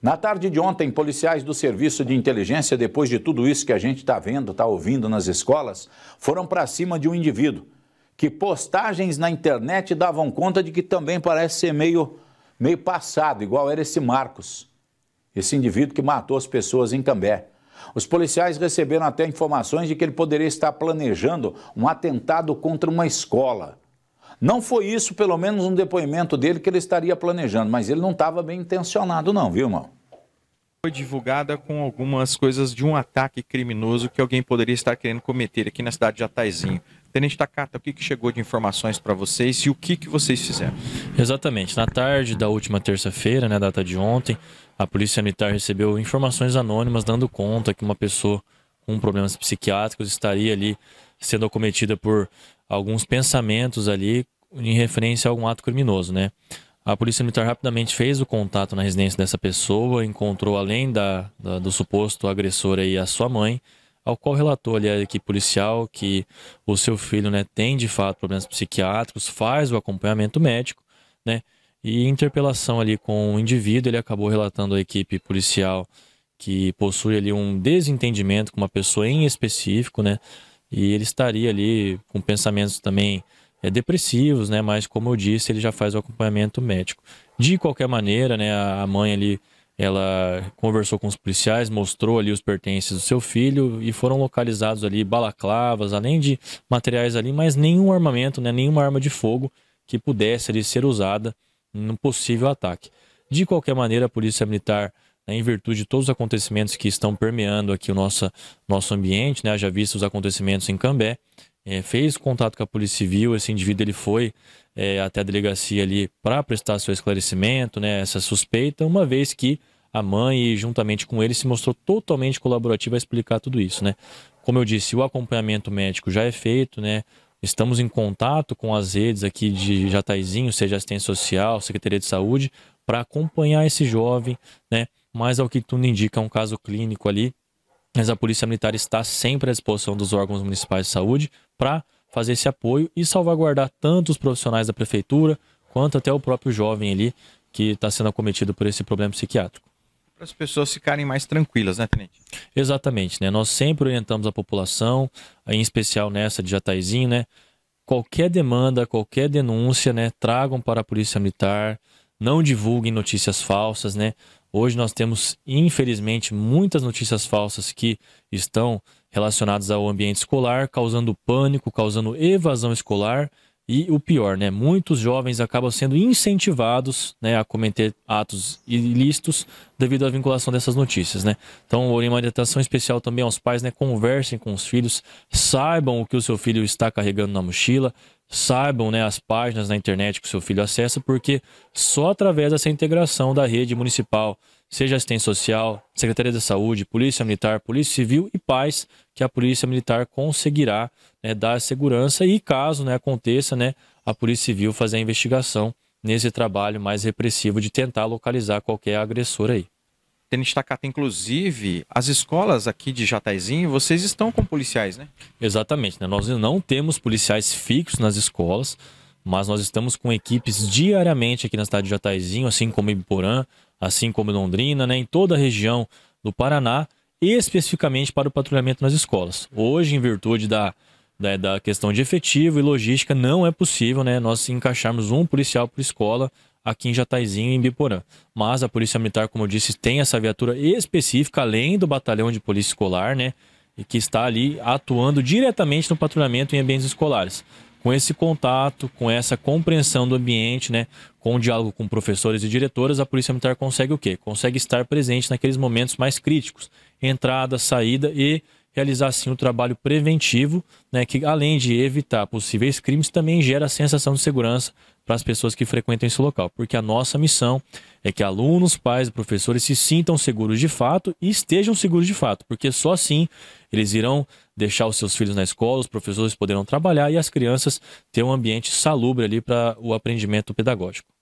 Na tarde de ontem, policiais do Serviço de Inteligência, depois de tudo isso que a gente está vendo, está ouvindo nas escolas, foram para cima de um indivíduo que postagens na internet davam conta de que também parece ser meio, meio passado, igual era esse Marcos, esse indivíduo que matou as pessoas em Cambé. Os policiais receberam até informações de que ele poderia estar planejando um atentado contra uma escola. Não foi isso, pelo menos, um depoimento dele que ele estaria planejando, mas ele não estava bem intencionado, não, viu, irmão? Foi divulgada com algumas coisas de um ataque criminoso que alguém poderia estar querendo cometer aqui na cidade de Ataizinho. Tenente Takata, o que, que chegou de informações para vocês e o que, que vocês fizeram? Exatamente. Na tarde da última terça-feira, né, data de ontem, a Polícia militar recebeu informações anônimas dando conta que uma pessoa com problemas psiquiátricos estaria ali sendo acometida por alguns pensamentos ali em referência a algum ato criminoso, né? A polícia militar rapidamente fez o contato na residência dessa pessoa, encontrou além da, da do suposto agressor aí a sua mãe, ao qual relatou ali a equipe policial que o seu filho, né, tem de fato problemas psiquiátricos, faz o acompanhamento médico, né? E interpelação ali com o indivíduo, ele acabou relatando à equipe policial que possui ali um desentendimento com uma pessoa em específico, né? e ele estaria ali com pensamentos também é, depressivos, né? Mas como eu disse, ele já faz o acompanhamento médico. De qualquer maneira, né? A mãe ali, ela conversou com os policiais, mostrou ali os pertences do seu filho e foram localizados ali balaclavas, além de materiais ali, mas nenhum armamento, né? Nenhuma arma de fogo que pudesse ali ser usada num possível ataque. De qualquer maneira, a polícia militar né, em virtude de todos os acontecimentos que estão permeando aqui o nosso, nosso ambiente, né, já visto os acontecimentos em Cambé, é, fez contato com a Polícia Civil, esse indivíduo ele foi é, até a delegacia ali para prestar seu esclarecimento, né, essa suspeita, uma vez que a mãe, juntamente com ele, se mostrou totalmente colaborativa a explicar tudo isso, né. Como eu disse, o acompanhamento médico já é feito, né, Estamos em contato com as redes aqui de Jataizinho, seja assistência social, Secretaria de Saúde, para acompanhar esse jovem, né? mas ao que tudo indica, é um caso clínico ali. Mas a Polícia Militar está sempre à disposição dos órgãos municipais de saúde para fazer esse apoio e salvaguardar tanto os profissionais da prefeitura quanto até o próprio jovem ali que está sendo acometido por esse problema psiquiátrico. Para as pessoas ficarem mais tranquilas, né, Tenente? Exatamente, né? Nós sempre orientamos a população, em especial nessa de Jataizinho, né? Qualquer demanda, qualquer denúncia, né? Tragam para a Polícia Militar, não divulguem notícias falsas, né? Hoje nós temos, infelizmente, muitas notícias falsas que estão relacionadas ao ambiente escolar, causando pânico, causando evasão escolar e o pior, né? Muitos jovens acabam sendo incentivados né, a cometer atos ilícitos devido à vinculação dessas notícias, né? Então, orientação especial também aos pais, né? Conversem com os filhos, saibam o que o seu filho está carregando na mochila, saibam né, as páginas na internet que o seu filho acessa, porque só através dessa integração da rede municipal, seja assistência social, Secretaria da Saúde, Polícia Militar, Polícia Civil e Paz, que a Polícia Militar conseguirá né, dar segurança e, caso né, aconteça, né, a Polícia Civil fazer a investigação nesse trabalho mais repressivo de tentar localizar qualquer agressor aí tendo destacado inclusive, as escolas aqui de Jataizinho, vocês estão com policiais, né? Exatamente, né? Nós não temos policiais fixos nas escolas, mas nós estamos com equipes diariamente aqui na cidade de Jataizinho, assim como Ibiporã, assim como Londrina, né? Em toda a região do Paraná, especificamente para o patrulhamento nas escolas. Hoje, em virtude da, da, da, questão de efetivo e logística, não é possível né, nós encaixarmos um policial por escola aqui em Jataizinho, em Biporã. Mas a Polícia Militar, como eu disse, tem essa viatura específica, além do Batalhão de Polícia Escolar, né? E que está ali atuando diretamente no patrulhamento em ambientes escolares. Com esse contato, com essa compreensão do ambiente, né? Com o diálogo com professores e diretoras, a Polícia Militar consegue o quê? Consegue estar presente naqueles momentos mais críticos. Entrada, saída e realizar assim o um trabalho preventivo, né, que além de evitar possíveis crimes, também gera a sensação de segurança para as pessoas que frequentam esse local, porque a nossa missão é que alunos, pais e professores se sintam seguros de fato e estejam seguros de fato, porque só assim eles irão deixar os seus filhos na escola, os professores poderão trabalhar e as crianças ter um ambiente salubre ali para o aprendimento pedagógico.